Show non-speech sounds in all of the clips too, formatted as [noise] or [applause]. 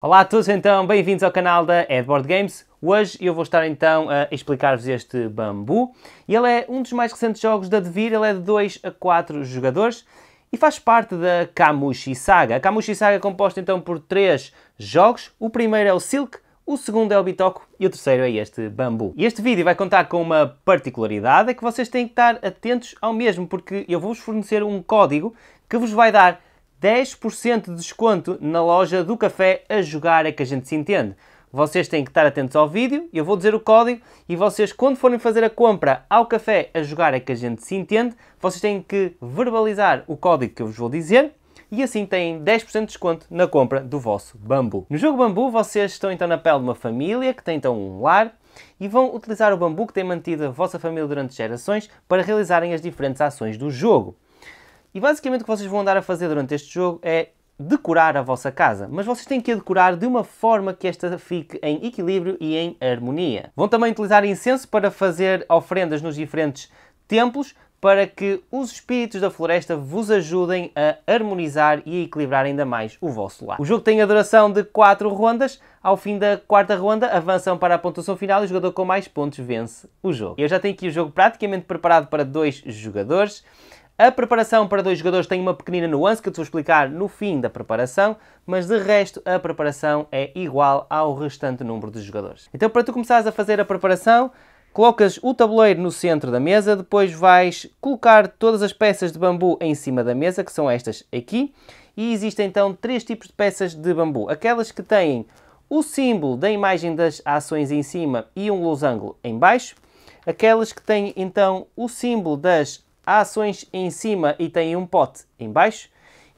Olá a todos então, bem-vindos ao canal da Edboard Games. Hoje eu vou estar então a explicar-vos este Bambu. Ele é um dos mais recentes jogos da Devir, ele é de 2 a 4 jogadores e faz parte da Kamushi Saga. A Kamushi Saga é composta então por 3 jogos. O primeiro é o Silk, o segundo é o Bitoco e o terceiro é este Bambu. E este vídeo vai contar com uma particularidade, é que vocês têm que estar atentos ao mesmo, porque eu vou-vos fornecer um código que vos vai dar 10% de desconto na loja do café a jogar é que a gente se entende. Vocês têm que estar atentos ao vídeo, eu vou dizer o código e vocês quando forem fazer a compra ao café a jogar é que a gente se entende, vocês têm que verbalizar o código que eu vos vou dizer e assim têm 10% de desconto na compra do vosso bambu. No jogo bambu vocês estão então na pele de uma família que tem então um lar e vão utilizar o bambu que tem mantido a vossa família durante gerações para realizarem as diferentes ações do jogo. E basicamente o que vocês vão andar a fazer durante este jogo é decorar a vossa casa, mas vocês têm que a decorar de uma forma que esta fique em equilíbrio e em harmonia. Vão também utilizar incenso para fazer ofrendas nos diferentes templos, para que os espíritos da floresta vos ajudem a harmonizar e a equilibrar ainda mais o vosso lar. O jogo tem a duração de 4 rondas. Ao fim da quarta ronda, avançam para a pontuação final e o jogador com mais pontos vence o jogo. Eu já tenho aqui o jogo praticamente preparado para dois jogadores. A preparação para dois jogadores tem uma pequenina nuance que eu te vou explicar no fim da preparação, mas de resto a preparação é igual ao restante número de jogadores. Então para tu começares a fazer a preparação, colocas o tabuleiro no centro da mesa, depois vais colocar todas as peças de bambu em cima da mesa, que são estas aqui, e existem então três tipos de peças de bambu. Aquelas que têm o símbolo da imagem das ações em cima e um losango em baixo, aquelas que têm então o símbolo das ações em cima e tem um pote em baixo.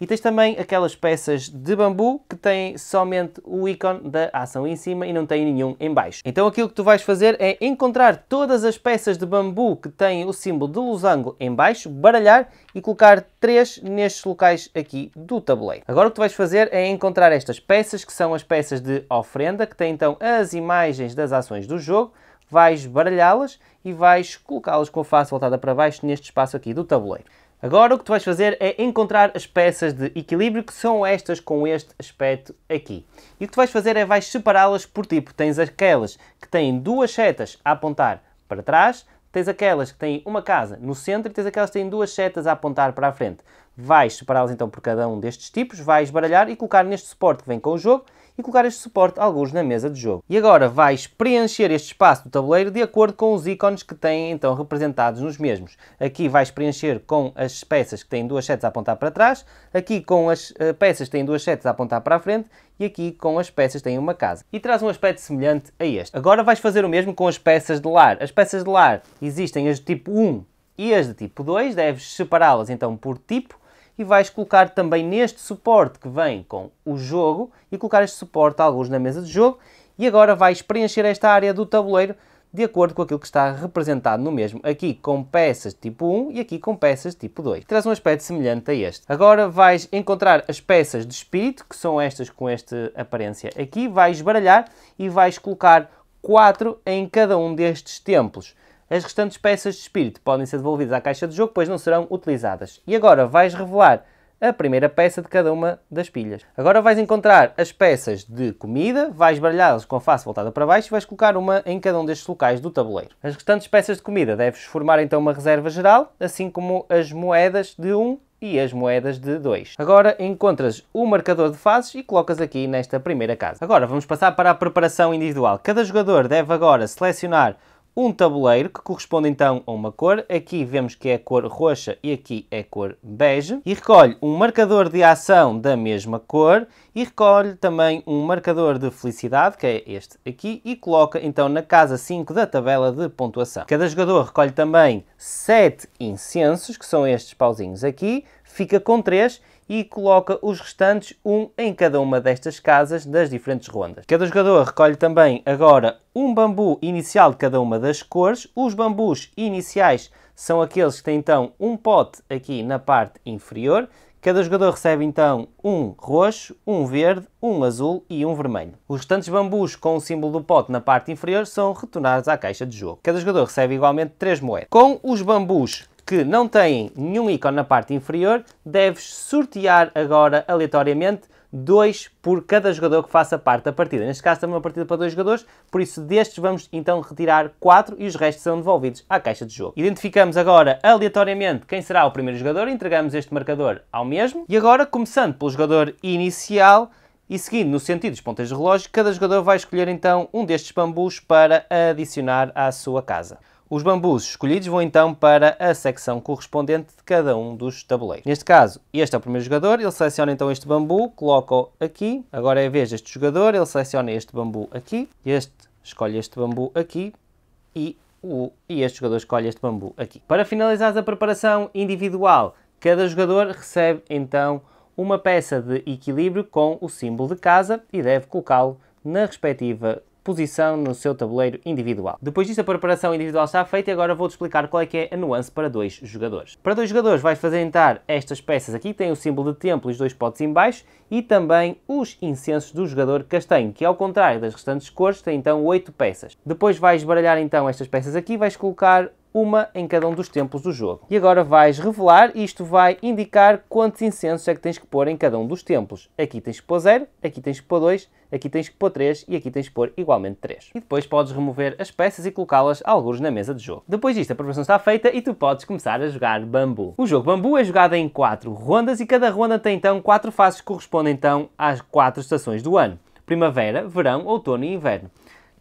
E tens também aquelas peças de bambu que têm somente o ícone da ação em cima e não tem nenhum em baixo. Então aquilo que tu vais fazer é encontrar todas as peças de bambu que têm o símbolo de losango em baixo, baralhar e colocar três nestes locais aqui do tabuleiro. Agora o que tu vais fazer é encontrar estas peças, que são as peças de ofrenda, que têm então as imagens das ações do jogo, vais baralhá-las e vais colocá-las com a face voltada para baixo neste espaço aqui do tabuleiro. Agora o que tu vais fazer é encontrar as peças de equilíbrio que são estas com este aspecto aqui. E o que tu vais fazer é vais separá-las por tipo. Tens aquelas que têm duas setas a apontar para trás, tens aquelas que têm uma casa no centro e tens aquelas que têm duas setas a apontar para a frente. Vais separá-las então por cada um destes tipos, vais baralhar e colocar neste suporte que vem com o jogo e colocar este suporte alguns na mesa de jogo. E agora vais preencher este espaço do tabuleiro de acordo com os ícones que têm então representados nos mesmos. Aqui vais preencher com as peças que têm duas setas a apontar para trás, aqui com as eh, peças que têm duas setas a apontar para a frente e aqui com as peças têm uma casa. E traz um aspecto semelhante a este. Agora vais fazer o mesmo com as peças de lar. As peças de lar existem as de tipo 1 e as de tipo 2, deves separá-las então por tipo e vais colocar também neste suporte que vem com o jogo e colocar este suporte alguns na mesa de jogo e agora vais preencher esta área do tabuleiro de acordo com aquilo que está representado no mesmo, aqui com peças tipo 1 e aqui com peças tipo 2. Traz um aspecto semelhante a este. Agora vais encontrar as peças de espírito, que são estas com esta aparência aqui, vais baralhar e vais colocar 4 em cada um destes templos. As restantes peças de espírito podem ser devolvidas à caixa de jogo, pois não serão utilizadas. E agora vais revelar a primeira peça de cada uma das pilhas. Agora vais encontrar as peças de comida, vais baralhá-las com a face voltada para baixo e vais colocar uma em cada um destes locais do tabuleiro. As restantes peças de comida deves formar então uma reserva geral, assim como as moedas de 1 um e as moedas de 2. Agora encontras o marcador de fases e colocas aqui nesta primeira casa. Agora vamos passar para a preparação individual. Cada jogador deve agora selecionar um tabuleiro que corresponde então a uma cor. Aqui vemos que é a cor roxa e aqui é a cor bege. E recolhe um marcador de ação da mesma cor e recolhe também um marcador de felicidade, que é este aqui, e coloca então na casa 5 da tabela de pontuação. Cada jogador recolhe também 7 incensos, que são estes pauzinhos aqui, fica com 3 e coloca os restantes, um em cada uma destas casas das diferentes rondas. Cada jogador recolhe também agora um bambu inicial de cada uma das cores. Os bambus iniciais são aqueles que têm então um pote aqui na parte inferior. Cada jogador recebe então um roxo, um verde, um azul e um vermelho. Os restantes bambus com o símbolo do pote na parte inferior são retornados à caixa de jogo. Cada jogador recebe igualmente 3 moedas. Com os bambus que não têm nenhum ícone na parte inferior, deves sortear agora aleatoriamente dois por cada jogador que faça parte da partida. Neste caso também é uma partida para dois jogadores, por isso destes vamos então retirar quatro e os restos são devolvidos à caixa de jogo. Identificamos agora aleatoriamente quem será o primeiro jogador, entregamos este marcador ao mesmo e agora começando pelo jogador inicial, e seguindo no sentido dos ponteiros de relógio, cada jogador vai escolher então um destes bambus para adicionar à sua casa. Os bambus escolhidos vão então para a secção correspondente de cada um dos tabuleiros. Neste caso, este é o primeiro jogador, ele seleciona então este bambu, coloca-o aqui. Agora é a vez deste jogador, ele seleciona este bambu aqui, este escolhe este bambu aqui e, o, e este jogador escolhe este bambu aqui. Para finalizar a preparação individual, cada jogador recebe então uma peça de equilíbrio com o símbolo de casa e deve colocá-lo na respectiva posição no seu tabuleiro individual. Depois disso a preparação individual está feita e agora vou-te explicar qual é que é a nuance para dois jogadores. Para dois jogadores vais fazer entrar estas peças aqui, tem o símbolo de templo e os dois potes em baixo e também os incensos do jogador castanho, que ao contrário das restantes cores tem então oito peças. Depois vais baralhar então estas peças aqui, vais colocar uma em cada um dos templos do jogo. E agora vais revelar, isto vai indicar quantos incensos é que tens que pôr em cada um dos templos. Aqui tens que pôr 0, aqui tens que pôr 2, aqui tens que pôr 3 e aqui tens que pôr igualmente 3. E depois podes remover as peças e colocá-las alguns na mesa de jogo. Depois disto a preparação está feita e tu podes começar a jogar Bambu. O jogo Bambu é jogado em 4 rondas e cada ronda tem então 4 fases que correspondem então às 4 estações do ano. Primavera, verão, outono e inverno.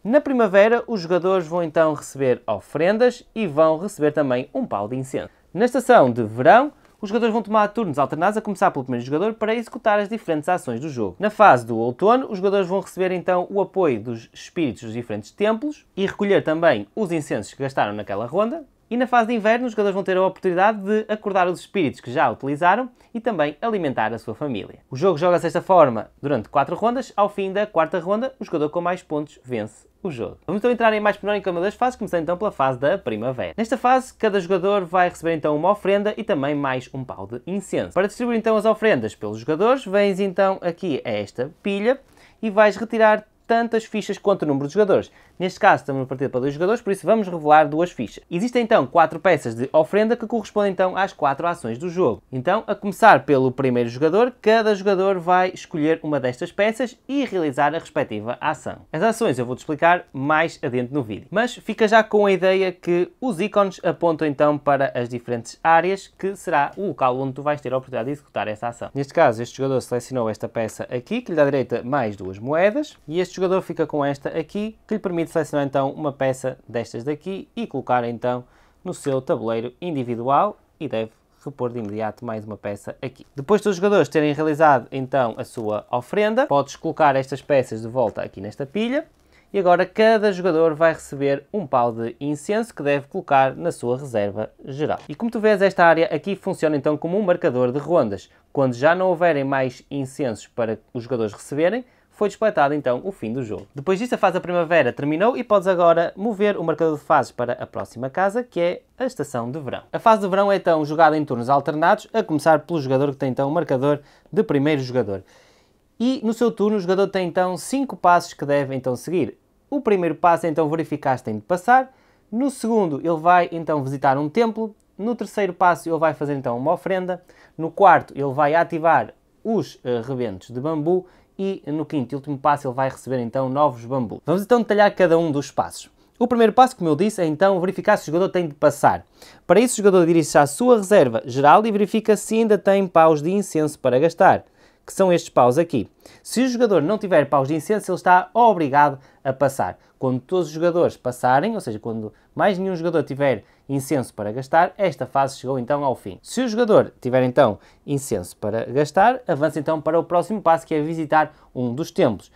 Na primavera, os jogadores vão então receber ofrendas e vão receber também um pau de incenso. Na estação de verão, os jogadores vão tomar turnos alternados a começar pelo primeiro jogador para executar as diferentes ações do jogo. Na fase do outono, os jogadores vão receber então o apoio dos espíritos dos diferentes templos e recolher também os incensos que gastaram naquela ronda, e na fase de inverno, os jogadores vão ter a oportunidade de acordar os espíritos que já utilizaram e também alimentar a sua família. O jogo joga-se desta forma durante 4 rondas. Ao fim da quarta ronda, o jogador com mais pontos vence o jogo. Vamos então entrar em mais pormenor em cada uma das fases, começando então pela fase da primavera. Nesta fase, cada jogador vai receber então uma ofrenda e também mais um pau de incenso. Para distribuir então as ofrendas pelos jogadores, vens então aqui a esta pilha e vais retirar tantas fichas quanto o número de jogadores. Neste caso, estamos a partir para dois jogadores, por isso vamos revelar duas fichas. Existem então quatro peças de ofrenda que correspondem então às quatro ações do jogo. Então, a começar pelo primeiro jogador, cada jogador vai escolher uma destas peças e realizar a respectiva ação. As ações eu vou-te explicar mais adiante no vídeo, mas fica já com a ideia que os ícones apontam então para as diferentes áreas que será o local onde tu vais ter a oportunidade de executar essa ação. Neste caso, este jogador selecionou esta peça aqui, que lhe dá direita mais duas moedas, e este jogador fica com esta aqui, que lhe permite selecionar então uma peça destas daqui e colocar então no seu tabuleiro individual e deve repor de imediato mais uma peça aqui. Depois dos jogadores terem realizado então a sua ofrenda, podes colocar estas peças de volta aqui nesta pilha e agora cada jogador vai receber um pau de incenso que deve colocar na sua reserva geral. E como tu vês, esta área aqui funciona então como um marcador de rondas. Quando já não houverem mais incensos para os jogadores receberem, foi despletado então o fim do jogo. Depois disso, a fase da primavera terminou e podes agora mover o marcador de fases para a próxima casa, que é a estação de verão. A fase de verão é então jogada em turnos alternados, a começar pelo jogador que tem então o marcador de primeiro jogador. E no seu turno, o jogador tem então 5 passos que deve então seguir. O primeiro passo é então verificar se tem de passar. No segundo, ele vai então visitar um templo. No terceiro passo, ele vai fazer então uma ofrenda. No quarto, ele vai ativar os uh, rebentos de bambu e no quinto e último passo ele vai receber então novos bambus. Vamos então detalhar cada um dos passos. O primeiro passo, como eu disse, é então verificar se o jogador tem de passar. Para isso, o jogador dirige-se à sua reserva geral e verifica se ainda tem paus de incenso para gastar que são estes paus aqui. Se o jogador não tiver paus de incenso, ele está obrigado a passar. Quando todos os jogadores passarem, ou seja, quando mais nenhum jogador tiver incenso para gastar, esta fase chegou então ao fim. Se o jogador tiver então incenso para gastar, avança então para o próximo passo, que é visitar um dos templos.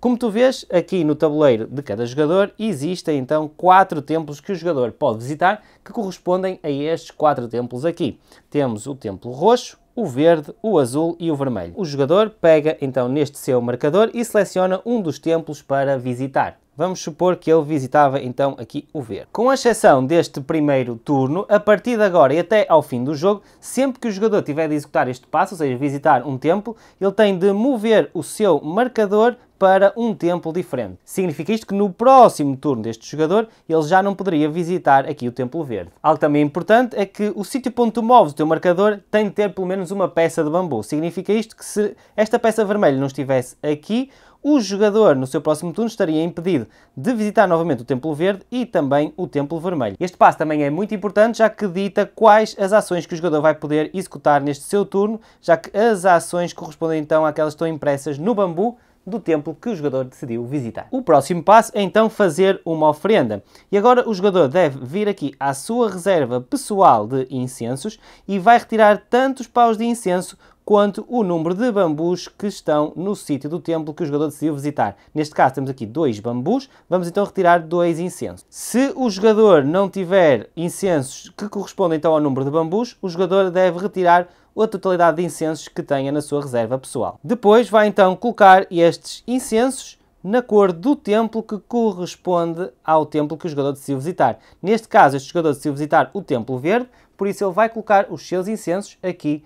Como tu vês, aqui no tabuleiro de cada jogador existem então quatro templos que o jogador pode visitar que correspondem a estes quatro templos aqui. Temos o templo roxo, o verde, o azul e o vermelho. O jogador pega então neste seu marcador e seleciona um dos templos para visitar. Vamos supor que ele visitava então aqui o verde. Com exceção deste primeiro turno, a partir de agora e até ao fim do jogo, sempre que o jogador tiver de executar este passo, ou seja, visitar um templo, ele tem de mover o seu marcador para um templo diferente. Significa isto que no próximo turno deste jogador ele já não poderia visitar aqui o templo verde. Algo também importante é que o sítio onde tu moves teu marcador tem de ter pelo menos uma peça de bambu. Significa isto que se esta peça vermelha não estivesse aqui, o jogador no seu próximo turno estaria impedido de visitar novamente o Templo Verde e também o Templo Vermelho. Este passo também é muito importante, já que dita quais as ações que o jogador vai poder executar neste seu turno, já que as ações correspondem então àquelas que estão impressas no bambu do templo que o jogador decidiu visitar. O próximo passo é então fazer uma oferenda. E agora o jogador deve vir aqui à sua reserva pessoal de incensos e vai retirar tantos paus de incenso quanto o número de bambus que estão no sítio do templo que o jogador decidiu visitar. Neste caso temos aqui dois bambus, vamos então retirar dois incensos. Se o jogador não tiver incensos que correspondem então ao número de bambus, o jogador deve retirar ou a totalidade de incensos que tenha na sua reserva pessoal. Depois vai então colocar estes incensos na cor do templo que corresponde ao templo que o jogador decidiu visitar. Neste caso, este jogador decidiu visitar o templo verde, por isso ele vai colocar os seus incensos aqui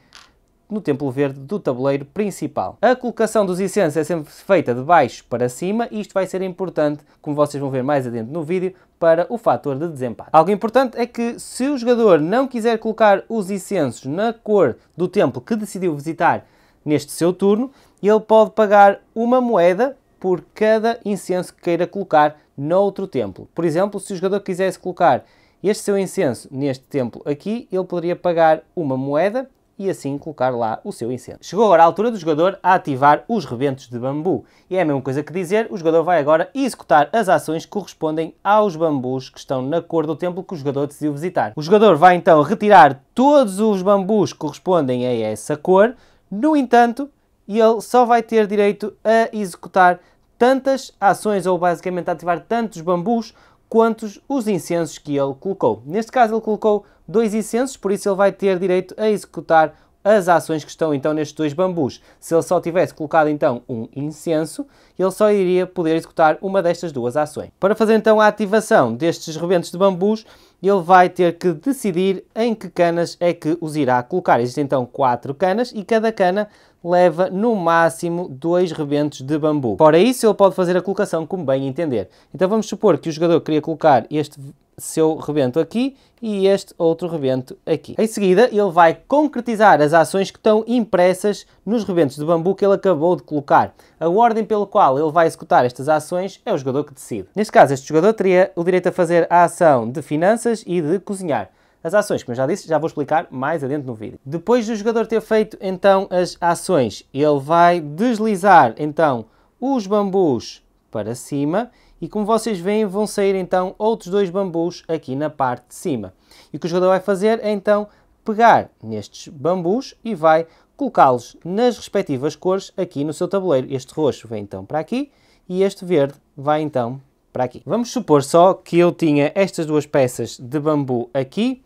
no templo verde do tabuleiro principal. A colocação dos incensos é sempre feita de baixo para cima e isto vai ser importante, como vocês vão ver mais adiante no vídeo, para o fator de desempate. Algo importante é que se o jogador não quiser colocar os incensos na cor do templo que decidiu visitar neste seu turno, ele pode pagar uma moeda por cada incenso que queira colocar noutro templo. Por exemplo, se o jogador quisesse colocar este seu incenso neste templo aqui, ele poderia pagar uma moeda e assim colocar lá o seu incêndio. Chegou agora a altura do jogador a ativar os rebentos de bambu. E é a mesma coisa que dizer, o jogador vai agora executar as ações que correspondem aos bambus que estão na cor do templo que o jogador decidiu visitar. O jogador vai então retirar todos os bambus que correspondem a essa cor, no entanto, ele só vai ter direito a executar tantas ações ou basicamente a ativar tantos bambus quantos os incensos que ele colocou. Neste caso, ele colocou dois incensos, por isso ele vai ter direito a executar as ações que estão então nestes dois bambus. Se ele só tivesse colocado então um incenso, ele só iria poder executar uma destas duas ações. Para fazer então a ativação destes rebentos de bambus, ele vai ter que decidir em que canas é que os irá colocar. Existem então quatro canas e cada cana leva no máximo dois rebentos de bambu. Fora isso, ele pode fazer a colocação como bem entender. Então vamos supor que o jogador queria colocar este seu rebento aqui e este outro rebento aqui. Em seguida, ele vai concretizar as ações que estão impressas nos rebentos de bambu que ele acabou de colocar. A ordem pela qual ele vai executar estas ações é o jogador que decide. Neste caso, este jogador teria o direito a fazer a ação de finanças e de cozinhar as ações, como eu já disse, já vou explicar mais adiante no vídeo. Depois do jogador ter feito então as ações, ele vai deslizar então os bambus para cima e como vocês veem vão sair então outros dois bambus aqui na parte de cima. E o que o jogador vai fazer é então pegar nestes bambus e vai colocá-los nas respectivas cores aqui no seu tabuleiro. Este roxo vem então para aqui e este verde vai então para aqui. Vamos supor só que eu tinha estas duas peças de bambu aqui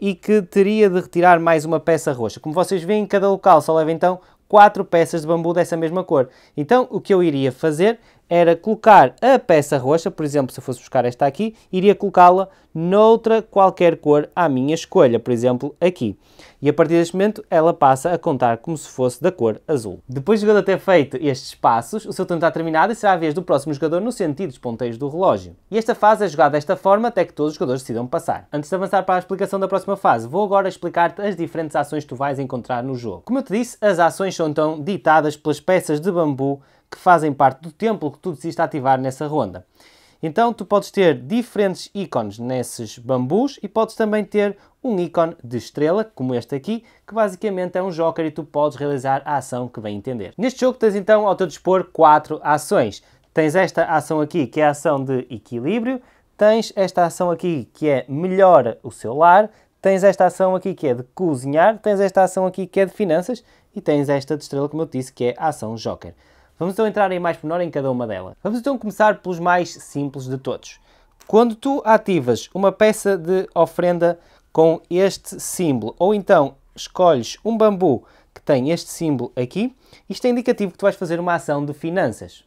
e que teria de retirar mais uma peça roxa. Como vocês veem, cada local só leva então quatro peças de bambu dessa mesma cor. Então, o que eu iria fazer era colocar a peça roxa, por exemplo, se eu fosse buscar esta aqui, iria colocá-la noutra qualquer cor à minha escolha, por exemplo, aqui. E a partir deste momento ela passa a contar como se fosse da cor azul. Depois do jogador ter feito estes passos, o seu turno está terminado e será a vez do próximo jogador no sentido dos ponteiros do relógio. E esta fase é jogada desta forma até que todos os jogadores decidam passar. Antes de avançar para a explicação da próxima fase, vou agora explicar-te as diferentes ações que tu vais encontrar no jogo. Como eu te disse, as ações são então ditadas pelas peças de bambu que fazem parte do templo que tu decidiste ativar nessa ronda. Então tu podes ter diferentes ícones nesses bambus e podes também ter um ícone de estrela, como este aqui, que basicamente é um joker e tu podes realizar a ação que bem entender. Neste jogo tens então ao teu dispor quatro ações. Tens esta ação aqui, que é a ação de equilíbrio, tens esta ação aqui, que é melhora o seu lar, tens esta ação aqui que é de cozinhar, tens esta ação aqui que é de finanças e tens esta de estrela, como eu disse, que é a ação joker. Vamos então entrar em mais pormenor em cada uma delas. Vamos então começar pelos mais simples de todos. Quando tu ativas uma peça de ofrenda com este símbolo, ou então escolhes um bambu que tem este símbolo aqui, isto é indicativo que tu vais fazer uma ação de finanças.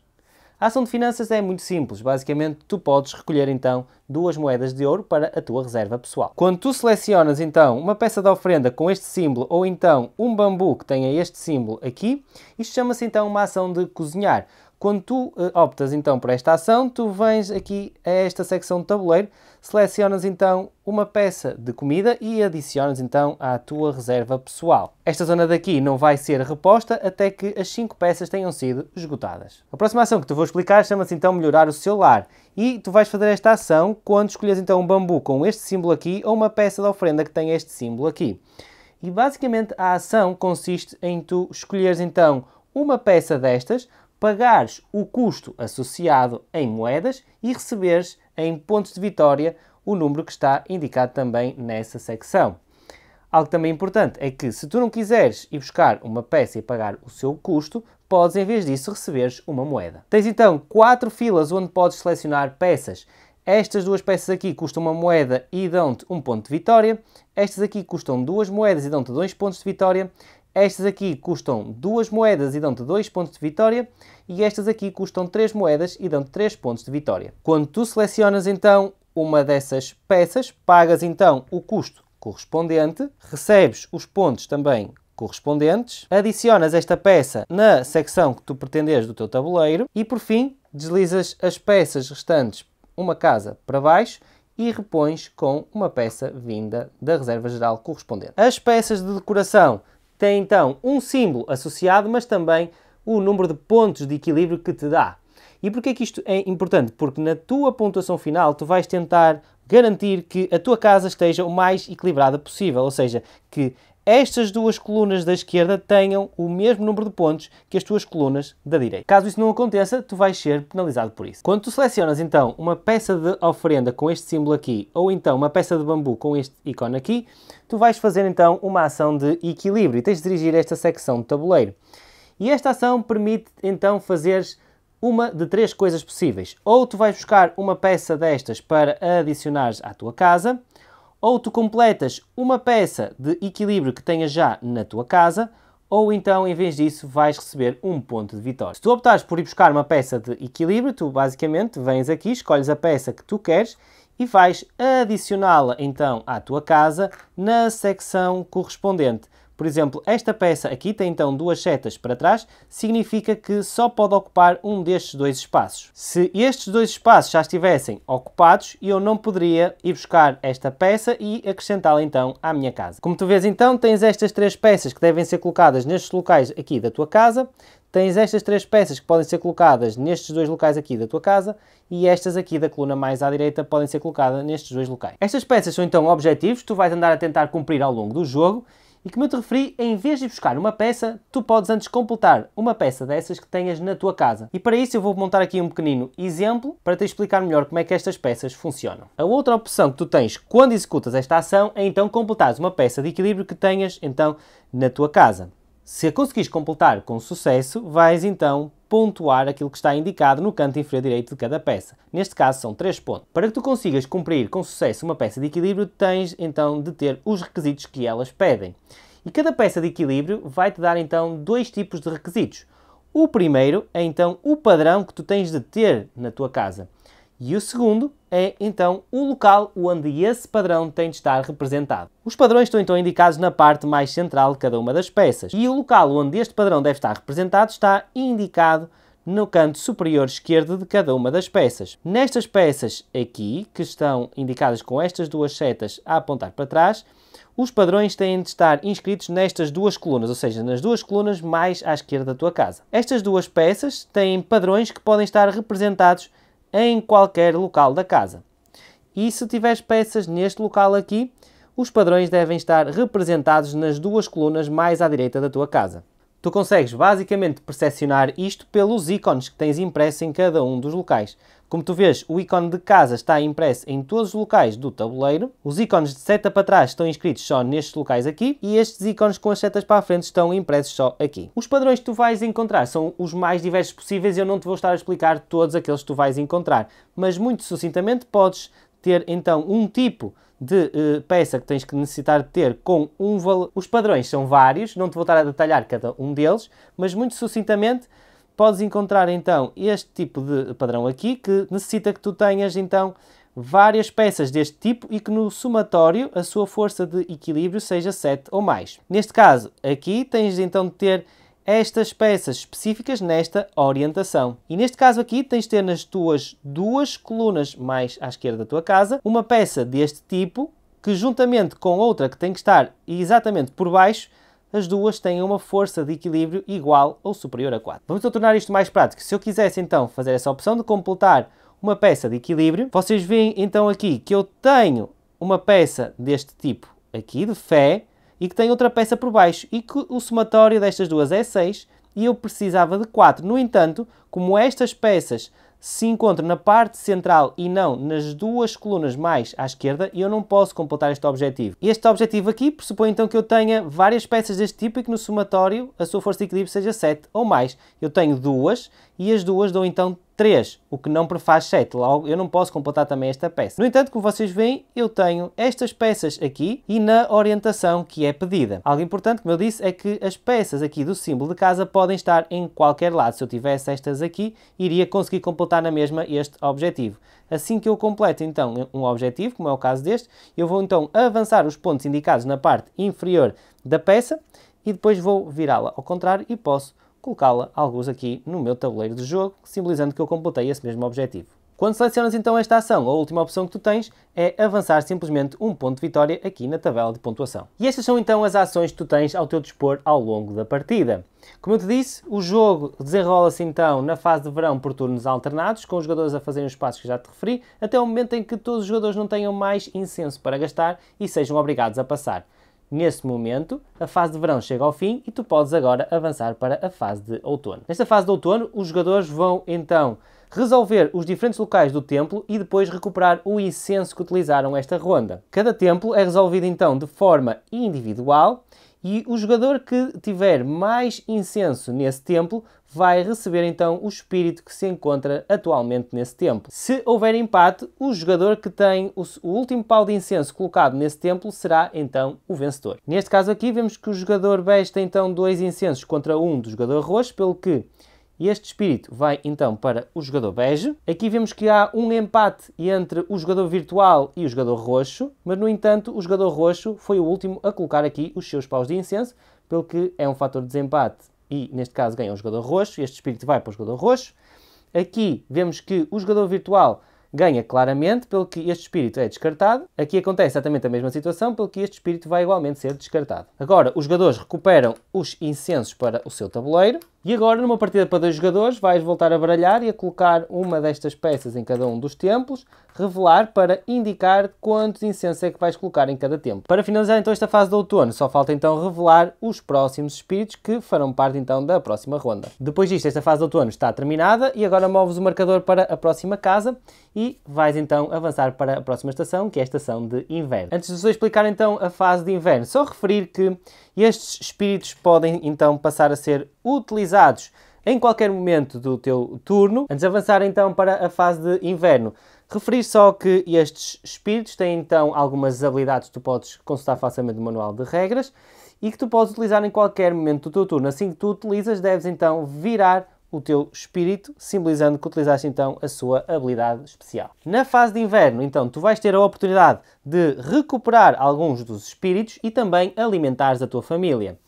A ação de finanças é muito simples, basicamente tu podes recolher então duas moedas de ouro para a tua reserva pessoal. Quando tu selecionas então uma peça de ofrenda com este símbolo ou então um bambu que tenha este símbolo aqui, isto chama-se então uma ação de cozinhar. Quando tu eh, optas então por esta ação, tu vens aqui a esta secção de tabuleiro, selecionas então uma peça de comida e adicionas então à tua reserva pessoal. Esta zona daqui não vai ser reposta até que as 5 peças tenham sido esgotadas. A próxima ação que te vou explicar chama-se então melhorar o seu lar e tu vais fazer esta ação quando escolheres então um bambu com este símbolo aqui ou uma peça de ofrenda que tem este símbolo aqui. E basicamente a ação consiste em tu escolheres então uma peça destas, pagares o custo associado em moedas e receberes em pontos de vitória o número que está indicado também nessa secção. Algo também importante é que se tu não quiseres ir buscar uma peça e pagar o seu custo, podes em vez disso receberes uma moeda. Tens então quatro filas onde podes selecionar peças. Estas duas peças aqui custam uma moeda e dão-te um ponto de vitória. Estas aqui custam duas moedas e dão-te dois pontos de vitória. Estas aqui custam 2 moedas e dão-te 2 pontos de vitória, e estas aqui custam 3 moedas e dão-te 3 pontos de vitória. Quando tu selecionas então uma dessas peças, pagas então o custo correspondente, recebes os pontos também correspondentes, adicionas esta peça na secção que tu pretendes do teu tabuleiro e por fim deslizas as peças restantes uma casa para baixo e repões com uma peça vinda da reserva geral correspondente. As peças de decoração tem então um símbolo associado, mas também o número de pontos de equilíbrio que te dá. E porquê é que isto é importante? Porque na tua pontuação final tu vais tentar garantir que a tua casa esteja o mais equilibrada possível, ou seja, que estas duas colunas da esquerda tenham o mesmo número de pontos que as tuas colunas da direita. Caso isso não aconteça, tu vais ser penalizado por isso. Quando tu selecionas então uma peça de oferenda com este símbolo aqui, ou então uma peça de bambu com este ícone aqui, tu vais fazer então uma ação de equilíbrio e tens de dirigir esta secção do tabuleiro. E esta ação permite então fazeres uma de três coisas possíveis. Ou tu vais buscar uma peça destas para adicionares à tua casa, ou tu completas uma peça de equilíbrio que tenhas já na tua casa, ou então, em vez disso, vais receber um ponto de vitória. Se tu optares por ir buscar uma peça de equilíbrio, tu basicamente vens aqui, escolhes a peça que tu queres e vais adicioná-la então à tua casa na secção correspondente. Por exemplo, esta peça aqui tem então duas setas para trás, significa que só pode ocupar um destes dois espaços. Se estes dois espaços já estivessem ocupados, eu não poderia ir buscar esta peça e acrescentá-la então à minha casa. Como tu vês então, tens estas três peças que devem ser colocadas nestes locais aqui da tua casa, tens estas três peças que podem ser colocadas nestes dois locais aqui da tua casa e estas aqui da coluna mais à direita podem ser colocadas nestes dois locais. Estas peças são então objetivos que tu vais andar a tentar cumprir ao longo do jogo e que me te referi, em vez de buscar uma peça, tu podes antes completar uma peça dessas que tenhas na tua casa. E para isso eu vou montar aqui um pequenino exemplo para te explicar melhor como é que estas peças funcionam. A outra opção que tu tens quando executas esta ação é então completares uma peça de equilíbrio que tenhas então na tua casa. Se a conseguires completar com sucesso, vais então pontuar aquilo que está indicado no canto inferior direito de cada peça. Neste caso são 3 pontos. Para que tu consigas cumprir com sucesso uma peça de equilíbrio, tens então de ter os requisitos que elas pedem. E cada peça de equilíbrio vai-te dar então dois tipos de requisitos. O primeiro é então o padrão que tu tens de ter na tua casa. E o segundo é então o local onde esse padrão tem de estar representado. Os padrões estão então indicados na parte mais central de cada uma das peças e o local onde este padrão deve estar representado está indicado no canto superior esquerdo de cada uma das peças. Nestas peças aqui, que estão indicadas com estas duas setas a apontar para trás, os padrões têm de estar inscritos nestas duas colunas, ou seja, nas duas colunas mais à esquerda da tua casa. Estas duas peças têm padrões que podem estar representados em qualquer local da casa. E se tiveres peças neste local aqui, os padrões devem estar representados nas duas colunas mais à direita da tua casa. Tu consegues basicamente percepcionar isto pelos ícones que tens impresso em cada um dos locais. Como tu vês, o ícone de casa está impresso em todos os locais do tabuleiro. Os ícones de seta para trás estão inscritos só nestes locais aqui e estes ícones com as setas para a frente estão impressos só aqui. Os padrões que tu vais encontrar são os mais diversos possíveis eu não te vou estar a explicar todos aqueles que tu vais encontrar, mas muito sucintamente podes ter então um tipo de eh, peça que tens que necessitar de ter com um valor. Os padrões são vários, não te vou estar a detalhar cada um deles, mas muito sucintamente podes encontrar então este tipo de padrão aqui, que necessita que tu tenhas então várias peças deste tipo e que no somatório a sua força de equilíbrio seja 7 ou mais. Neste caso, aqui tens então de ter estas peças específicas nesta orientação. E neste caso aqui tens de ter nas tuas duas colunas mais à esquerda da tua casa uma peça deste tipo que juntamente com outra que tem que estar exatamente por baixo as duas têm uma força de equilíbrio igual ou superior a 4. Vamos tornar isto mais prático. Se eu quisesse então fazer essa opção de completar uma peça de equilíbrio, vocês veem então aqui que eu tenho uma peça deste tipo aqui, de fé, e que tem outra peça por baixo, e que o somatório destas duas é 6, e eu precisava de 4. No entanto, como estas peças se encontra na parte central e não nas duas colunas mais à esquerda, eu não posso completar este objetivo. Este objetivo aqui pressupõe então que eu tenha várias peças deste tipo e que no somatório a sua força de equilíbrio seja 7 ou mais. Eu tenho duas e as duas dão então 3, o que não prefaz 7, logo eu não posso completar também esta peça. No entanto, como vocês veem, eu tenho estas peças aqui e na orientação que é pedida. Algo importante, como eu disse, é que as peças aqui do símbolo de casa podem estar em qualquer lado. Se eu tivesse estas aqui, iria conseguir completar na mesma este objetivo. Assim que eu completo então um objetivo, como é o caso deste, eu vou então avançar os pontos indicados na parte inferior da peça e depois vou virá-la ao contrário e posso colocá-la alguns aqui no meu tabuleiro de jogo, simbolizando que eu completei esse mesmo objetivo. Quando selecionas então esta ação, a última opção que tu tens é avançar simplesmente um ponto de vitória aqui na tabela de pontuação. E estas são então as ações que tu tens ao teu dispor ao longo da partida. Como eu te disse, o jogo desenrola-se então na fase de verão por turnos alternados, com os jogadores a fazerem os passos que já te referi, até o momento em que todos os jogadores não tenham mais incenso para gastar e sejam obrigados a passar. Neste momento, a fase de verão chega ao fim e tu podes agora avançar para a fase de outono. Nesta fase de outono, os jogadores vão então resolver os diferentes locais do templo e depois recuperar o incenso que utilizaram esta ronda. Cada templo é resolvido então de forma individual e o jogador que tiver mais incenso nesse templo vai receber então o espírito que se encontra atualmente nesse templo. Se houver empate, o jogador que tem o, último pau de incenso colocado nesse templo será então o vencedor. Neste caso aqui vemos que o jogador bege tem então dois incensos contra um do jogador roxo, pelo que este espírito vai então para o jogador bege. Aqui vemos que há um empate entre o jogador virtual e o jogador roxo, mas no entanto o jogador roxo foi o último a colocar aqui os seus paus de incenso, pelo que é um fator de desempate e neste caso ganha o jogador roxo, este espírito vai para o jogador roxo. Aqui vemos que o jogador virtual ganha claramente, pelo que este espírito é descartado. Aqui acontece exatamente a mesma situação, pelo que este espírito vai igualmente ser descartado. Agora, os jogadores recuperam os incensos para o seu tabuleiro. E agora, numa partida para dois jogadores, vais voltar a baralhar e a colocar uma destas peças em cada um dos templos, revelar para indicar quantos incensos é que vais colocar em cada tempo. Para finalizar então esta fase de outono, só falta então revelar os próximos espíritos que farão parte então da próxima ronda. Depois disto, esta fase de outono está terminada e agora moves o marcador para a próxima casa e vais então avançar para a próxima estação, que é a estação de inverno. Antes de só explicar então a fase de inverno, só referir que estes espíritos podem então passar a ser utilizados em qualquer momento do teu turno. Antes de avançar então para a fase de inverno, Referir só que estes espíritos têm então algumas habilidades que tu podes consultar facilmente no manual de regras e que tu podes utilizar em qualquer momento do teu turno. Assim que tu utilizas, deves então virar o teu espírito, simbolizando que utilizaste então a sua habilidade especial. Na fase de inverno, então, tu vais ter a oportunidade de recuperar alguns dos espíritos e também alimentares a tua família.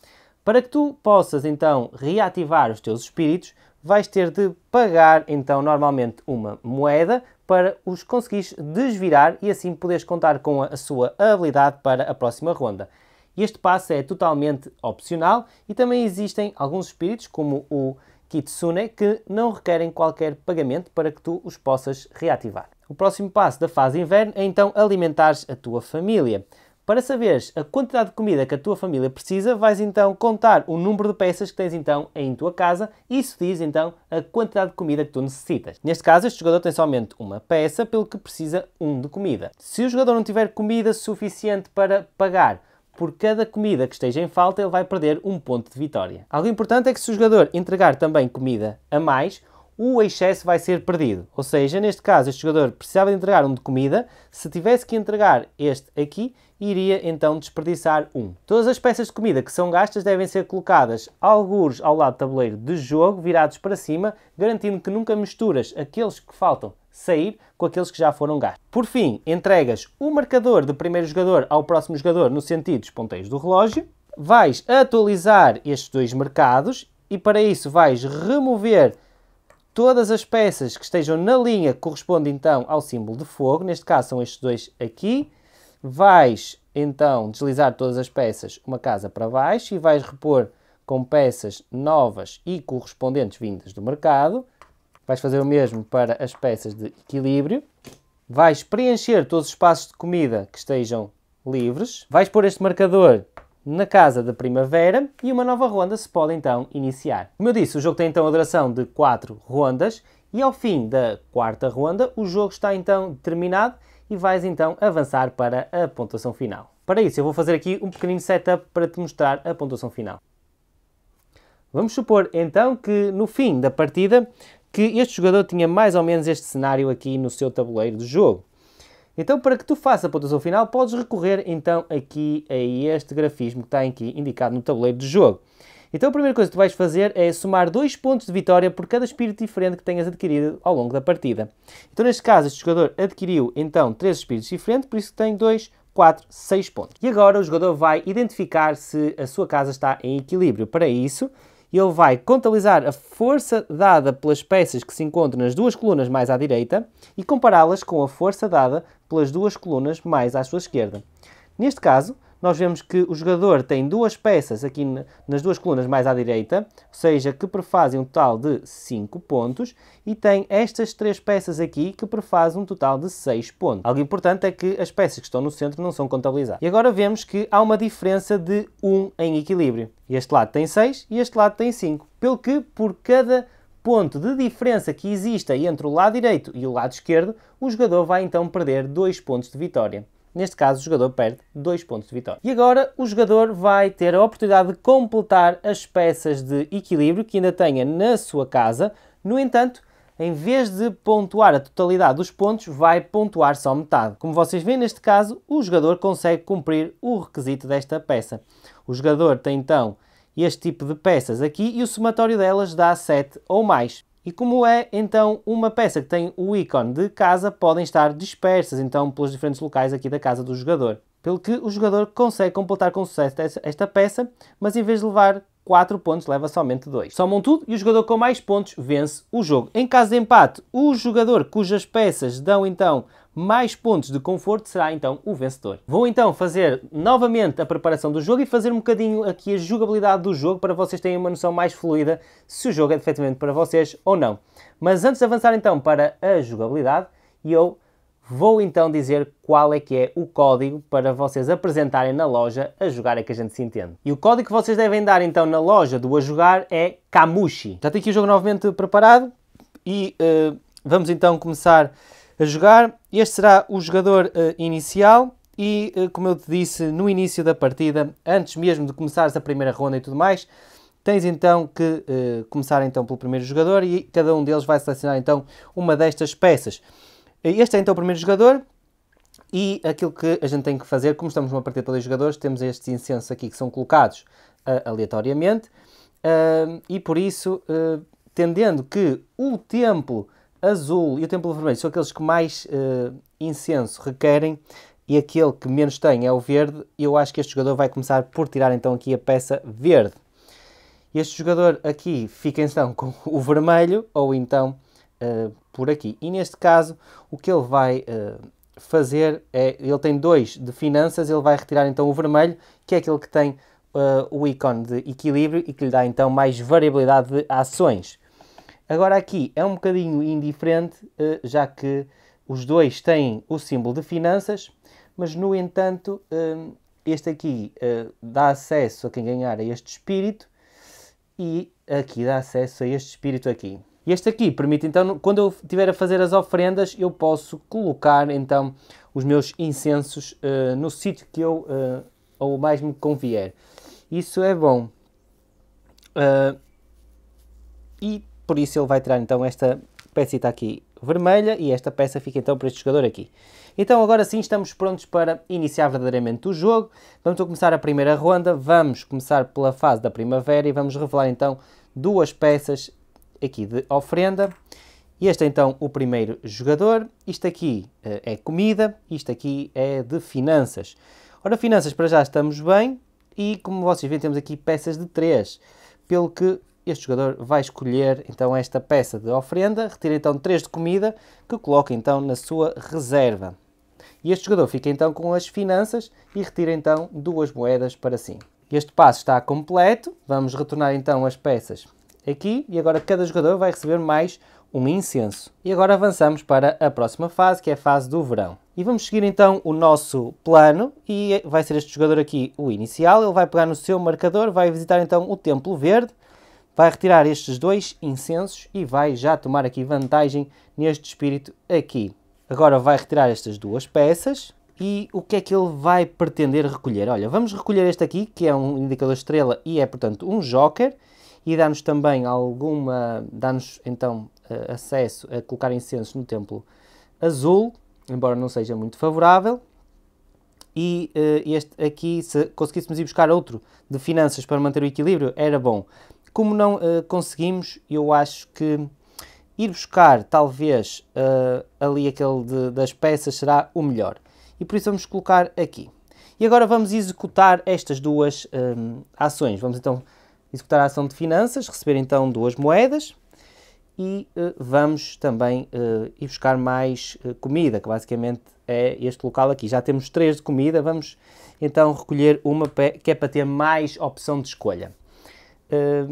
Para que tu possas então reativar os teus espíritos, vais ter de pagar então normalmente uma moeda para os conseguires desvirar e assim poderes contar com a sua habilidade para a próxima ronda. Este passo é totalmente opcional e também existem alguns espíritos, como o Kitsune, que não requerem qualquer pagamento para que tu os possas reativar. O próximo passo da fase inverno é então alimentares a tua família. Para saberes a quantidade de comida que a tua família precisa, vais então contar o número de peças que tens então em tua casa. Isso diz então a quantidade de comida que tu necessitas. Neste caso, este jogador tem somente uma peça, pelo que precisa um de comida. Se o jogador não tiver comida suficiente para pagar, por cada comida que esteja em falta, ele vai perder um ponto de vitória. Algo importante é que se o jogador entregar também comida a mais, o excesso vai ser perdido. Ou seja, neste caso, este jogador precisava de entregar um de comida. Se tivesse que entregar este aqui, iria então desperdiçar um. Todas as peças de comida que são gastas devem ser colocadas algures ao lado do tabuleiro de jogo, virados para cima, garantindo que nunca misturas aqueles que faltam sair com aqueles que já foram gastos. Por fim, entregas o marcador do primeiro jogador ao próximo jogador no sentido dos ponteiros do relógio. Vais atualizar estes dois mercados e para isso vais remover todas as peças que estejam na linha que corresponde então ao símbolo de fogo, neste caso são estes dois aqui, Vais então deslizar todas as peças uma casa para baixo e vais repor com peças novas e correspondentes vindas do mercado. Vais fazer o mesmo para as peças de equilíbrio. Vais preencher todos os espaços de comida que estejam livres. Vais pôr este marcador na casa da primavera e uma nova ronda se pode então iniciar. Como eu disse, o jogo tem então a duração de 4 rondas e ao fim da quarta ronda o jogo está então terminado e vais então avançar para a pontuação final. Para isso, eu vou fazer aqui um pequenino setup para te mostrar a pontuação final. Vamos supor então que no fim da partida que este jogador tinha mais ou menos este cenário aqui no seu tabuleiro de jogo. Então, para que tu faças a pontuação final, podes recorrer então aqui a este grafismo que está aqui indicado no tabuleiro de jogo. Então a primeira coisa que tu vais fazer é somar dois pontos de vitória por cada espírito diferente que tenhas adquirido ao longo da partida. Então neste caso este jogador adquiriu então três espíritos diferentes, por isso tem dois 4, 6 pontos. E agora o jogador vai identificar se a sua casa está em equilíbrio. Para isso, ele vai contabilizar a força dada pelas peças que se encontram nas duas colunas mais à direita e compará-las com a força dada pelas duas colunas mais à sua esquerda. Neste caso, nós vemos que o jogador tem duas peças aqui nas duas colunas mais à direita, ou seja, que prefazem um total de 5 pontos, e tem estas três peças aqui que prefazem um total de 6 pontos. Algo importante é que as peças que estão no centro não são contabilizadas. E agora vemos que há uma diferença de 1 um em equilíbrio. Este lado tem 6 e este lado tem 5, pelo que por cada ponto de diferença que exista entre o lado direito e o lado esquerdo, o jogador vai então perder 2 pontos de vitória. Neste caso, o jogador perde 2 pontos de vitória. E agora o jogador vai ter a oportunidade de completar as peças de equilíbrio que ainda tenha na sua casa. No entanto, em vez de pontuar a totalidade dos pontos, vai pontuar só metade. Como vocês veem, neste caso, o jogador consegue cumprir o requisito desta peça. O jogador tem então este tipo de peças aqui e o somatório delas dá 7 ou mais. E como é então uma peça que tem o ícone de casa, podem estar dispersas então pelos diferentes locais aqui da casa do jogador. Pelo que o jogador consegue completar com sucesso esta peça, mas em vez de levar 4 pontos, leva somente 2. Somam tudo e o jogador com mais pontos vence o jogo. Em caso de empate, o jogador cujas peças dão então mais pontos de conforto será então o vencedor. Vou então fazer novamente a preparação do jogo e fazer um bocadinho aqui a jogabilidade do jogo para vocês terem uma noção mais fluida se o jogo é efetivamente para vocês ou não. Mas antes de avançar então para a jogabilidade, eu vou então dizer qual é que é o código para vocês apresentarem na loja a jogar é que a gente se entende. E o código que vocês devem dar então na loja do a jogar é Kamushi. Já tenho aqui o jogo novamente preparado e uh, vamos então começar a jogar. Este será o jogador uh, inicial e, uh, como eu te disse no início da partida, antes mesmo de começares a primeira ronda e tudo mais, tens então que uh, começar então pelo primeiro jogador e cada um deles vai selecionar então uma destas peças. Este é então o primeiro jogador e aquilo que a gente tem que fazer, como estamos numa partida para dois jogadores, temos estes incensos aqui que são colocados aleatoriamente e por isso, tendendo que o tempo azul e o templo vermelho são aqueles que mais uh, incenso requerem e aquele que menos tem é o verde. Eu acho que este jogador vai começar por tirar então aqui a peça verde. Este jogador aqui fica então com o vermelho ou então uh, por aqui. E neste caso o que ele vai uh, fazer é, ele tem dois de finanças, ele vai retirar então o vermelho, que é aquele que tem o ícone de equilíbrio e que lhe dá então mais variabilidade de ações. Agora aqui é um bocadinho indiferente, eh, já que os dois têm o símbolo de finanças, mas no entanto, eh, este aqui eh, dá acesso a quem ganhar a este espírito e aqui dá acesso a este espírito aqui. este aqui permite então, quando eu estiver a fazer as ofrendas, eu posso colocar então os meus incensos no sítio que eu ou mais me convier. Isso é bom. e por isso ele vai tirar então esta peça aqui vermelha e esta peça fica então para este jogador aqui. Então agora sim estamos prontos para iniciar verdadeiramente o jogo. Vamos então, começar a primeira ronda, vamos começar pela fase da primavera e vamos revelar então duas peças aqui de ofrenda. Este é então o primeiro jogador, isto aqui eh, é comida, isto aqui é de finanças. Ora, finanças para já estamos bem e como vocês veem temos aqui peças de 3, pelo que este jogador vai escolher então esta peça de oferenda, retira então 3 de comida, que coloca então na sua reserva. E este jogador fica então com as finanças e retira então duas moedas para si. Este passo está completo, vamos retornar então as peças aqui e agora cada jogador vai receber mais um incenso. E agora avançamos para a próxima fase, que é a fase do verão. E vamos seguir então o nosso plano e vai ser este jogador aqui o inicial. Ele vai pegar no seu marcador, vai visitar então o Templo Verde Vai retirar estes dois incensos e vai já tomar aqui vantagem neste espírito aqui. Agora vai retirar estas duas peças e o que é que ele vai pretender recolher? Olha, vamos recolher este aqui, que é um indicador estrela e é, portanto, um joker e dá-nos também alguma... dá-nos, então, eh, acesso a colocar incensos no templo azul, embora não seja muito favorável. E uh, este aqui, se conseguíssemos ir buscar outro de finanças para manter o equilíbrio, era bom. Como não uh, conseguimos, eu acho que ir buscar, talvez, uh, ali aquele de, das peças será o melhor. E por isso vamos colocar aqui. E agora vamos executar estas duas um, eh, ações. Vamos então executar a ação de finanças, receber então duas moedas e uh, vamos também uh, ir buscar mais uh, comida, que basicamente é este local aqui. Já temos três de comida, vamos então recolher uma que é para ter mais opção de escolha. Eh,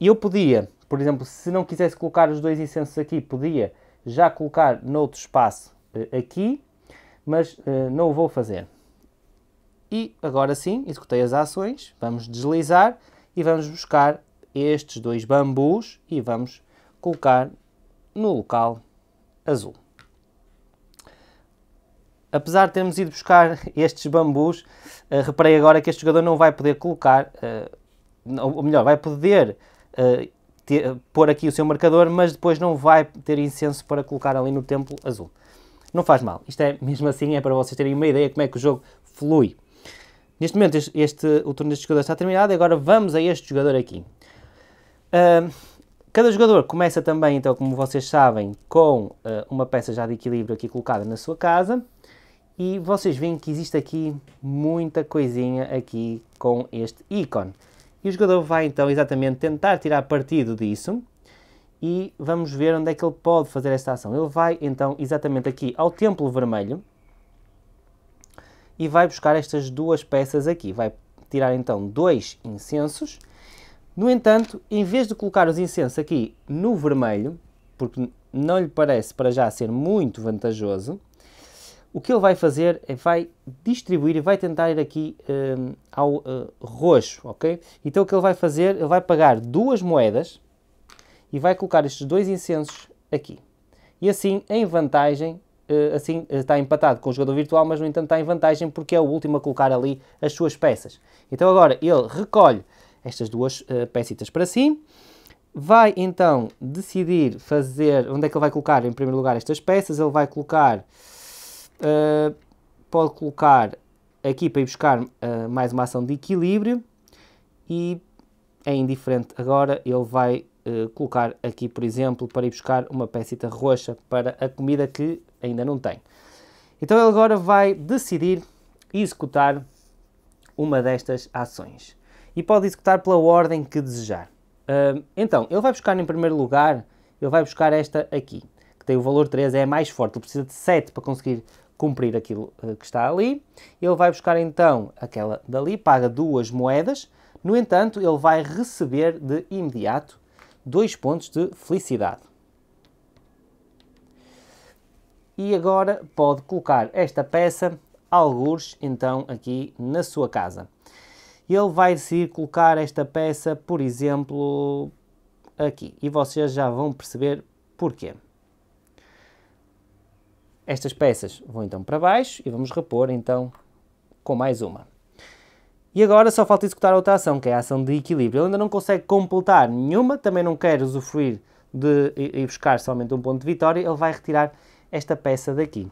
eu podia, por exemplo, se não quisesse colocar os dois incensos aqui, podia já colocar noutro espaço eh, aqui, mas eh, não o vou fazer. E agora sim, executei as ações, vamos deslizar e vamos buscar estes dois bambus e vamos colocar no local azul. Apesar de termos ido buscar [laughs] estes bambu's, reparei agora que este jogador não vai poder colocar ou melhor, vai poder uh, ter, pôr aqui o seu marcador, mas depois não vai ter incenso para colocar ali no templo azul. Não faz mal, isto é mesmo assim, é para vocês terem uma ideia como é que o jogo flui. Neste momento, este, este o turno deste jogador está terminado, agora vamos a este jogador aqui. Uh, cada jogador começa também, então, como vocês sabem, com uh, uma peça já de equilíbrio aqui colocada na sua casa. E vocês veem que existe aqui muita coisinha aqui com este ícone. E o jogador vai então exatamente tentar tirar partido disso e vamos ver onde é que ele pode fazer esta ação. Ele vai então exatamente aqui ao templo vermelho e vai buscar estas duas peças aqui. Vai tirar então dois incensos. No entanto, em vez de colocar os incensos aqui no vermelho, porque não lhe parece para já ser muito vantajoso, o que ele vai fazer é vai distribuir e vai tentar ir aqui um, ao uh, roxo, ok? Então o que ele vai fazer, ele vai pagar duas moedas e vai colocar estes dois incensos aqui. E assim, em vantagem, uh, assim eh, está empatado com o jogador virtual, mas no entanto está em vantagem porque é o último a colocar ali as suas peças. Então agora ele recolhe estas duas uh, peças para si, vai então decidir fazer, onde é que ele vai colocar em primeiro lugar estas peças, ele vai colocar Uh, pode colocar aqui para ir buscar uh, mais uma ação de equilíbrio e é indiferente agora, ele vai uh, colocar aqui, por exemplo, para ir buscar uma peça roxa para a comida que ainda não tem. Então ele agora vai decidir executar uma destas ações e pode executar pela ordem que desejar. Uh, então, ele vai buscar em primeiro lugar, ele vai buscar esta aqui, que tem o valor 3, é a mais forte, ele precisa de 7 para conseguir cumprir aquilo eh, que está ali. Ele vai buscar então aquela dali, paga duas moedas. No entanto, ele vai receber de imediato dois pontos de felicidade. E agora pode colocar esta peça algures então aqui na sua casa. Ele vai decidir colocar esta peça, por exemplo, aqui. E vocês já vão perceber porquê. Estas peças vão então para baixo e vamos repor então com mais uma. E agora só falta executar outra ação, que é a ação de equilíbrio. Ele ainda não consegue completar nenhuma, também não quer usufruir de e buscar somente um ponto de vitória, ele vai retirar esta peça daqui.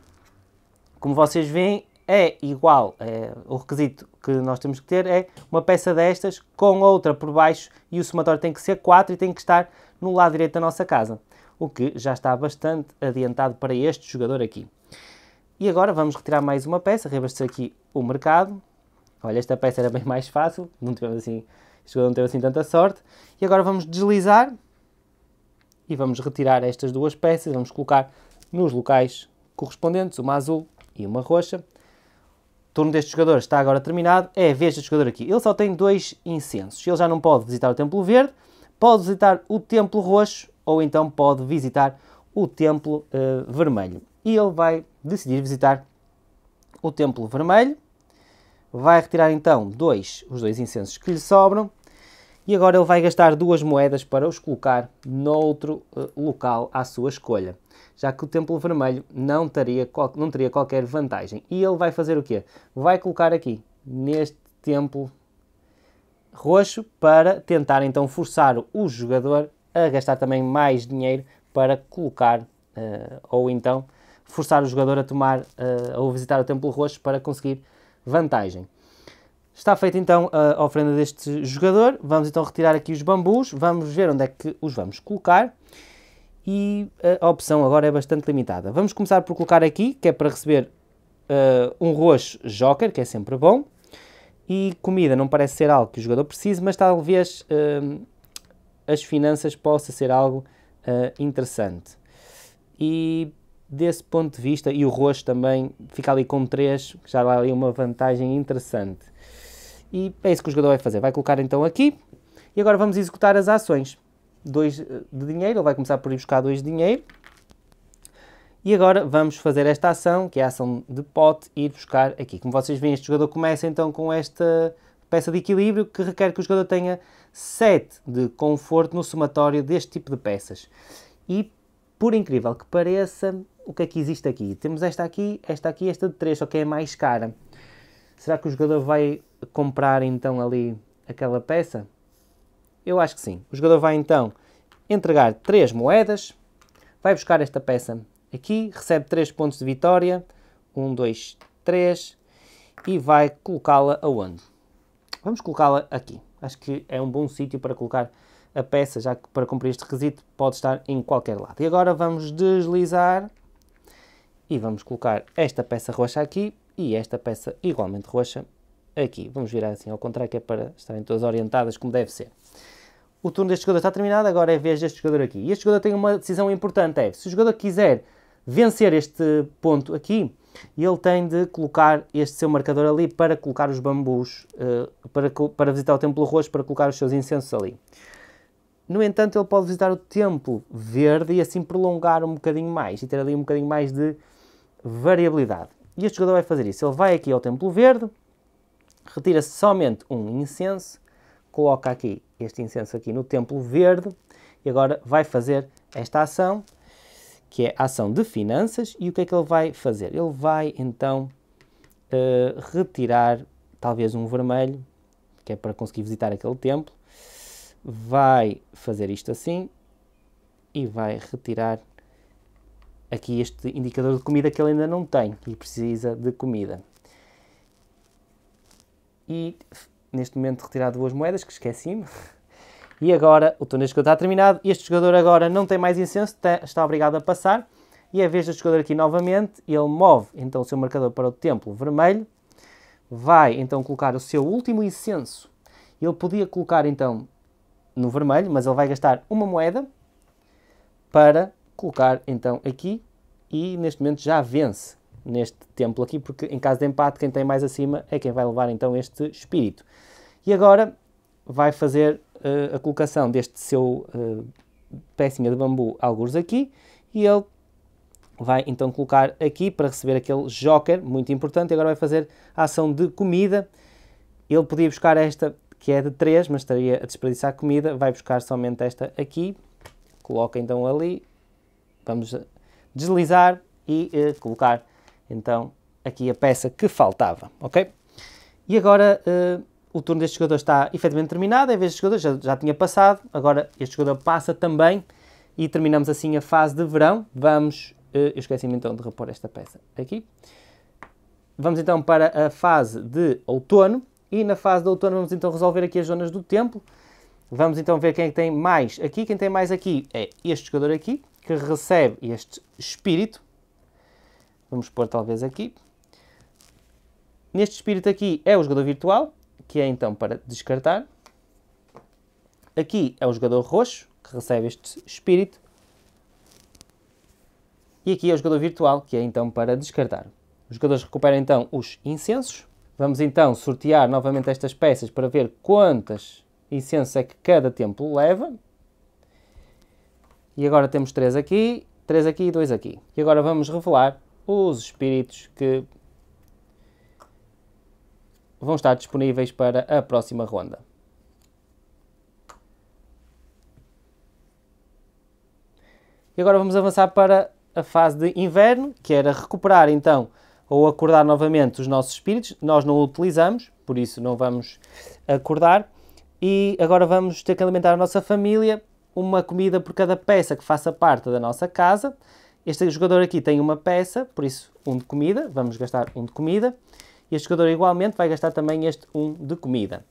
Como vocês veem, é igual, é, o requisito que nós temos que ter é uma peça destas com outra por baixo e o somatório tem que ser 4 e tem que estar no lado direito da nossa casa o que já está bastante adiantado para este jogador aqui. E agora vamos retirar mais uma peça, reabastecer aqui o mercado. Olha, esta peça era bem mais fácil, não tivemos assim, este jogador não teve assim tanta sorte. E agora vamos deslizar e vamos retirar estas duas peças, vamos colocar nos locais correspondentes, uma azul e uma roxa. O turno deste jogador está agora terminado, é a vez deste jogador aqui. Ele só tem dois incensos, ele já não pode visitar o Templo Verde, pode visitar o Templo Roxo ou então pode visitar o Templo uh, Vermelho. E ele vai decidir visitar o Templo Vermelho, vai retirar então dois, os dois incensos que lhe sobram, e agora ele vai gastar duas moedas para os colocar noutro uh, local à sua escolha, já que o Templo Vermelho não teria, não teria qualquer vantagem. E ele vai fazer o quê? Vai colocar aqui, neste Templo Roxo, para tentar então forçar o jogador a gastar também mais dinheiro para colocar eh, ou então forçar o jogador a tomar eh, ou visitar o Templo Roxo para conseguir vantagem. Está feita então a oferenda deste jogador. Vamos então retirar aqui os bambus, vamos ver onde é que os vamos colocar. E a opção agora é bastante limitada. Vamos começar por colocar aqui, que é para receber uh, um roxo joker, que é sempre bom. E comida não parece ser algo que o jogador precise, mas talvez uh, as finanças possa ser algo uh, interessante. E desse ponto de vista, e o rosto também fica ali com 3, já dá ali uma vantagem interessante. E é isso que o jogador vai fazer. Vai colocar então aqui, e agora vamos executar as ações. 2 eh, de dinheiro, ele vai começar por ir buscar 2 de dinheiro. E agora vamos fazer esta ação, que é a ação de pote, e ir buscar aqui. Como vocês veem, este jogador começa então com esta peça de equilíbrio que requer que o jogador tenha 7 de conforto no somatório deste tipo de peças. E, por incrível que pareça, o que é que existe aqui? Temos esta aqui, esta aqui esta de 3, só que é a mais cara. Será que o jogador vai comprar então ali aquela peça? Eu acho que sim. O jogador vai então entregar 3 moedas, vai buscar esta peça aqui, recebe 3 pontos de vitória, 1, 2, 3, e vai colocá-la aonde? Vamos colocá-la aqui. Acho que é um bom sítio para colocar a peça, já que para cumprir este requisito pode estar em qualquer lado. E agora vamos deslizar e vamos colocar esta peça roxa aqui e esta peça igualmente roxa aqui. Vamos virar assim ao contrário, que é para estarem todas orientadas como deve ser. O turno deste jogador está terminado, agora é a vez deste jogador aqui. E este jogador tem uma decisão importante, é, se o jogador quiser vencer este ponto aqui, e ele tem de colocar este seu marcador ali para colocar os bambus, eh, para, para visitar o Templo Roxo, para colocar os seus incensos ali. No entanto, ele pode visitar o Templo Verde e assim prolongar um bocadinho mais e ter ali um bocadinho mais de variabilidade. E este jogador vai fazer isso. Ele vai aqui ao Templo Verde, retira somente um incenso, coloca aqui este incenso aqui no Templo Verde e agora vai fazer esta ação que é a ação de finanças, e o que é que ele vai fazer? Ele vai então uh, retirar talvez um vermelho, que é para conseguir visitar aquele templo, vai fazer isto assim e vai retirar aqui este indicador de comida que ele ainda não tem e precisa de comida. E neste momento retirar duas moedas que esqueci-me. [laughs] E agora o turno de jogador está terminado. Este jogador agora não tem mais incenso, tá, está obrigado a passar. E a vez do jogador aqui novamente, ele move então o seu marcador para o templo vermelho. Vai então colocar o seu último incenso. Ele podia colocar então no vermelho, mas ele vai gastar uma moeda para colocar então aqui. E neste momento já vence neste templo aqui, porque em caso de empate, quem tem mais acima é quem vai levar então este espírito. E agora vai fazer uh, a colocação deste seu uh, pecinha de bambu alguns aqui e ele vai então colocar aqui para receber aquele joker, muito importante, agora vai fazer a ação de comida. Ele podia buscar esta que é de 3, mas estaria a desperdiçar comida, vai buscar somente esta aqui, coloca então ali, vamos deslizar e eh, colocar então aqui a peça que faltava, ok? E agora o turno deste jogador está efetivamente terminado, em vez de jogador já, já tinha passado, agora este jogador passa também e terminamos assim a fase de verão. Vamos, eh, eu esqueci-me então de repor esta peça aqui. Vamos então para a fase de outono e na fase de outono vamos então resolver aqui as zonas do tempo. Vamos então ver quem é que tem mais aqui. Quem tem mais aqui é este jogador aqui, que recebe este espírito. Vamos pôr talvez aqui. Neste espírito aqui é o jogador virtual, que é então para descartar. Aqui é o jogador roxo, que recebe este espírito. E aqui é o jogador virtual, que é então para descartar. Os jogadores recuperam então os incensos. Vamos então sortear novamente estas peças para ver quantas incensos é que cada templo leva. E agora temos três aqui, três aqui e dois aqui. E agora vamos revelar os espíritos que vão estar disponíveis para a próxima ronda. E agora vamos avançar para a fase de inverno, que era recuperar então ou acordar novamente os nossos espíritos. Nós não o utilizamos, por isso não vamos acordar. E agora vamos ter que alimentar a nossa família, uma comida por cada peça que faça parte da nossa casa. Este jogador aqui tem uma peça, por isso um de comida, vamos gastar um de comida e este jogador igualmente vai gastar também este 1 um de comida.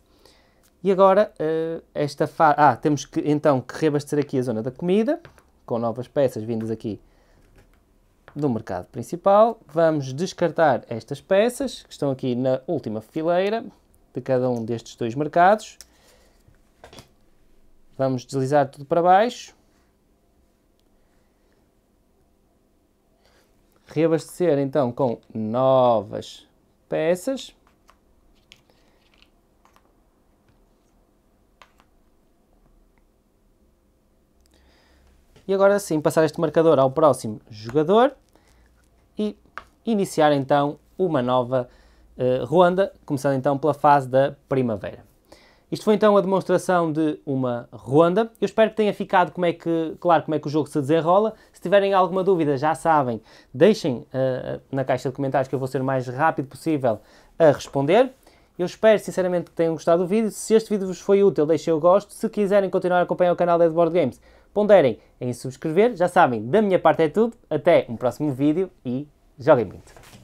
E agora, uh, esta fase... Ah, temos que então que reabastecer aqui a zona da comida, com novas peças vindas aqui do mercado principal. Vamos descartar estas peças, que estão aqui na última fileira de cada um destes dois mercados. Vamos deslizar tudo para baixo. Reabastecer então com novas peças. E agora sim, passar este marcador ao próximo jogador e iniciar então uma nova uh, começando então pela fase da primavera. Isto foi então a demonstração de uma ronda. Eu espero que tenha ficado como é que, claro como é que o jogo se desenrola. Se tiverem alguma dúvida, já sabem, deixem uh, na caixa de comentários que eu vou ser o mais rápido possível a responder. Eu espero sinceramente que tenham gostado do vídeo. Se este vídeo vos foi útil, deixem o gosto. Se quiserem continuar a acompanhar o canal Dead Board Games, ponderem em subscrever. Já sabem, da minha parte é tudo. Até um próximo vídeo e joguem muito!